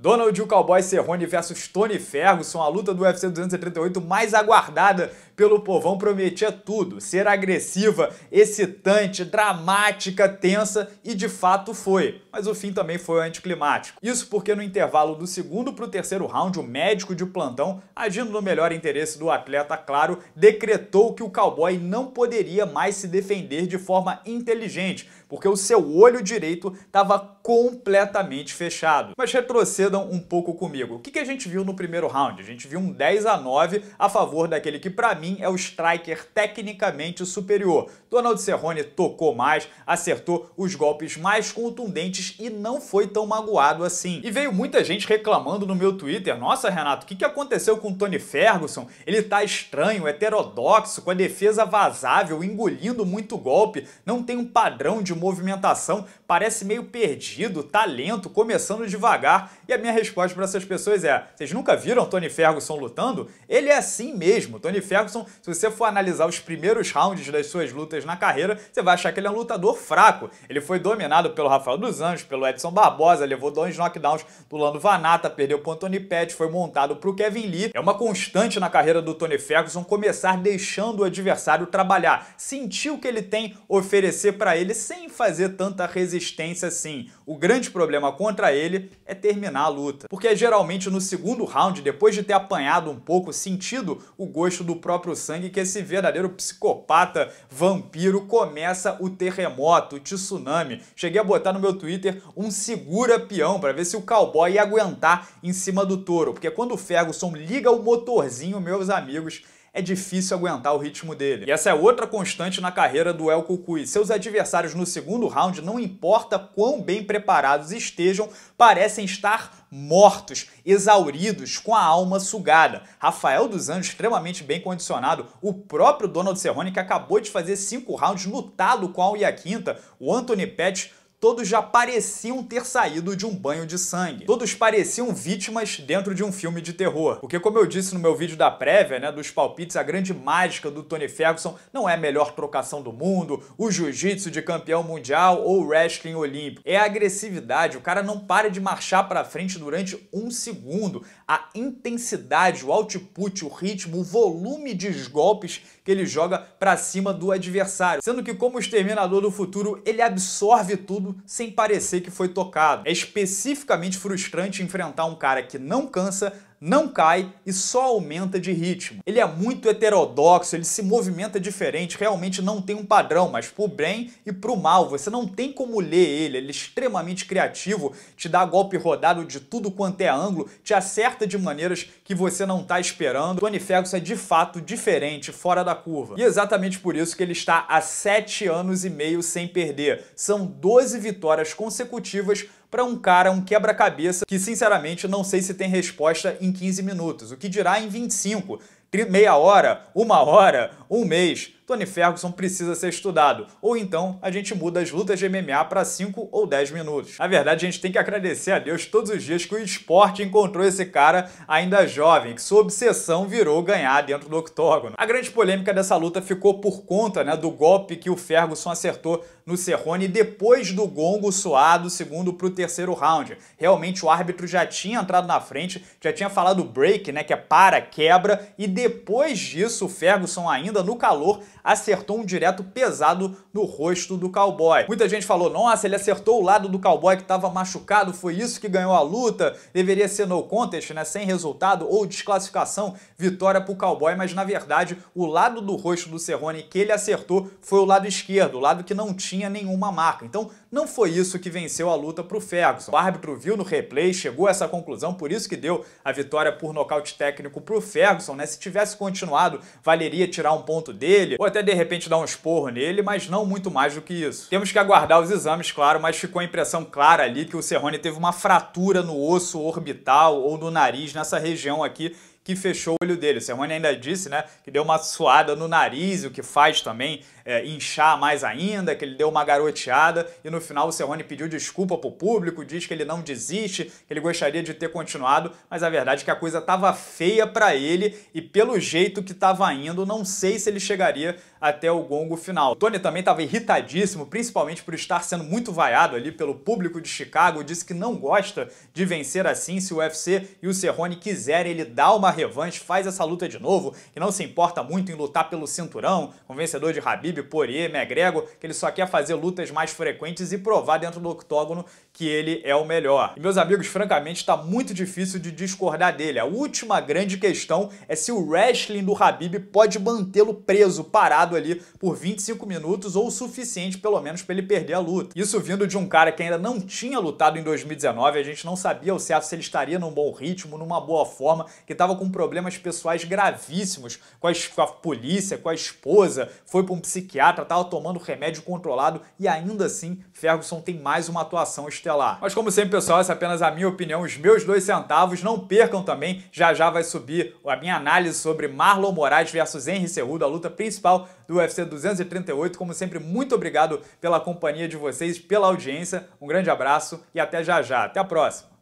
Donald J. Cowboy Cerrone versus Tony Ferguson, a luta do UFC 238 mais aguardada pelo povão prometia tudo, ser agressiva, excitante, dramática, tensa e de fato foi. Mas o fim também foi anticlimático. Isso porque no intervalo do segundo para o terceiro round, o médico de plantão, agindo no melhor interesse do atleta, claro, decretou que o cowboy não poderia mais se defender de forma inteligente, porque o seu olho direito estava completamente fechado. Mas retrocedam um pouco comigo. O que, que a gente viu no primeiro round? A gente viu um 10 a 9 a favor daquele que, para mim, mim, é o striker tecnicamente superior. Donald Cerrone tocou mais, acertou os golpes mais contundentes e não foi tão magoado assim. E veio muita gente reclamando no meu Twitter, nossa Renato, o que, que aconteceu com o Tony Ferguson? Ele tá estranho, heterodoxo, com a defesa vazável, engolindo muito golpe, não tem um padrão de movimentação, parece meio perdido, tá lento, começando devagar. E a minha resposta para essas pessoas é, vocês nunca viram Tony Ferguson lutando? Ele é assim mesmo, Tony Ferguson Jackson, se você for analisar os primeiros rounds das suas lutas na carreira, você vai achar que ele é um lutador fraco. Ele foi dominado pelo Rafael dos Anjos, pelo Edson Barbosa, levou dois knockdowns do Lando Vanata, perdeu pro Anthony Pettis, foi montado pro Kevin Lee. É uma constante na carreira do Tony Ferguson começar deixando o adversário trabalhar, sentir o que ele tem oferecer para ele sem fazer tanta resistência assim. O grande problema contra ele é terminar a luta, porque geralmente no segundo round, depois de ter apanhado um pouco, sentido o gosto do próprio próprio sangue que esse verdadeiro psicopata vampiro começa o terremoto, o tsunami. Cheguei a botar no meu Twitter um segura peão para ver se o cowboy ia aguentar em cima do touro, porque quando o Ferguson liga o motorzinho, meus amigos, é difícil aguentar o ritmo dele. E essa é outra constante na carreira do El Cucuy. Seus adversários no segundo round, não importa quão bem preparados estejam, parecem estar mortos, exauridos, com a alma sugada. Rafael dos Anjos, extremamente bem condicionado, o próprio Donald Cerrone, que acabou de fazer cinco rounds lutado com a Iaquinta, o Anthony Pettis, todos já pareciam ter saído de um banho de sangue. Todos pareciam vítimas dentro de um filme de terror. Porque, como eu disse no meu vídeo da prévia, né, dos palpites, a grande mágica do Tony Ferguson não é a melhor trocação do mundo, o jiu-jitsu de campeão mundial ou o wrestling olímpico. É a agressividade, o cara não para de marchar para frente durante um segundo. A intensidade, o output, o ritmo, o volume de golpes que ele joga para cima do adversário. Sendo que, como o Exterminador do Futuro, ele absorve tudo tudo sem parecer que foi tocado. É especificamente frustrante enfrentar um cara que não cansa, não cai e só aumenta de ritmo. Ele é muito heterodoxo, ele se movimenta diferente, realmente não tem um padrão, mas pro bem e pro mal, você não tem como ler ele, ele é extremamente criativo, te dá golpe rodado de tudo quanto é ângulo, te acerta de maneiras que você não tá esperando. Tony Ferguson é de fato diferente, fora da curva. E é exatamente por isso que ele está há 7 anos e meio sem perder. São 12 vitórias consecutivas para um cara, um quebra-cabeça, que sinceramente não sei se tem resposta em 15 minutos, o que dirá em 25, meia hora, uma hora, um mês. Tony Ferguson precisa ser estudado, ou então a gente muda as lutas de MMA para 5 ou 10 minutos. Na verdade, a gente tem que agradecer a Deus todos os dias que o esporte encontrou esse cara ainda jovem, que sua obsessão virou ganhar dentro do octógono. A grande polêmica dessa luta ficou por conta né, do golpe que o Ferguson acertou no Cerrone depois do gongo suado, segundo para o terceiro round. Realmente o árbitro já tinha entrado na frente, já tinha falado break, né, que é para, quebra, e depois disso o Ferguson ainda no calor acertou um direto pesado no rosto do cowboy. Muita gente falou, nossa, ele acertou o lado do cowboy que estava machucado, foi isso que ganhou a luta, deveria ser no contest, né, sem resultado ou desclassificação, vitória pro cowboy, mas na verdade o lado do rosto do Cerrone que ele acertou foi o lado esquerdo, o lado que não tinha nenhuma marca. Então não foi isso que venceu a luta pro Ferguson. O árbitro viu no replay, chegou a essa conclusão, por isso que deu a vitória por nocaute técnico pro Ferguson, né, se tivesse continuado, valeria tirar um ponto dele, ou até de repente dar um esporro nele, mas não muito mais do que isso. Temos que aguardar os exames, claro, mas ficou a impressão clara ali que o Serrone teve uma fratura no osso orbital ou no nariz, nessa região aqui, que fechou o olho dele. O Serrone ainda disse, né, que deu uma suada no nariz, o que faz também é, inchar mais ainda, que ele deu uma garoteada e no final o Cerrone pediu desculpa pro público, diz que ele não desiste, que ele gostaria de ter continuado, mas a verdade é que a coisa tava feia para ele e pelo jeito que tava indo, não sei se ele chegaria até o gongo final. O Tony também tava irritadíssimo, principalmente por estar sendo muito vaiado ali pelo público de Chicago, disse que não gosta de vencer assim, se o UFC e o Cerrone quiserem, ele dá uma revanche, faz essa luta de novo, que não se importa muito em lutar pelo cinturão, com o vencedor de Rabi Khabib, Poirier, McGregor, que ele só quer fazer lutas mais frequentes e provar dentro do octógono que ele é o melhor. E meus amigos, francamente, está muito difícil de discordar dele. A última grande questão é se o wrestling do Habib pode mantê-lo preso, parado ali por 25 minutos ou o suficiente pelo menos para ele perder a luta. Isso vindo de um cara que ainda não tinha lutado em 2019, a gente não sabia ao certo se ele estaria num bom ritmo, numa boa forma, que estava com problemas pessoais gravíssimos com a, com a polícia, com a esposa, foi para um psiquiatra psiquiatra, estava tomando remédio controlado e ainda assim Ferguson tem mais uma atuação estelar. Mas como sempre, pessoal, essa é apenas a minha opinião, os meus dois centavos. Não percam também, já já vai subir a minha análise sobre Marlon Moraes versus Henry Cerrudo, a luta principal do UFC 238. Como sempre, muito obrigado pela companhia de vocês, pela audiência. Um grande abraço e até já já. Até a próxima.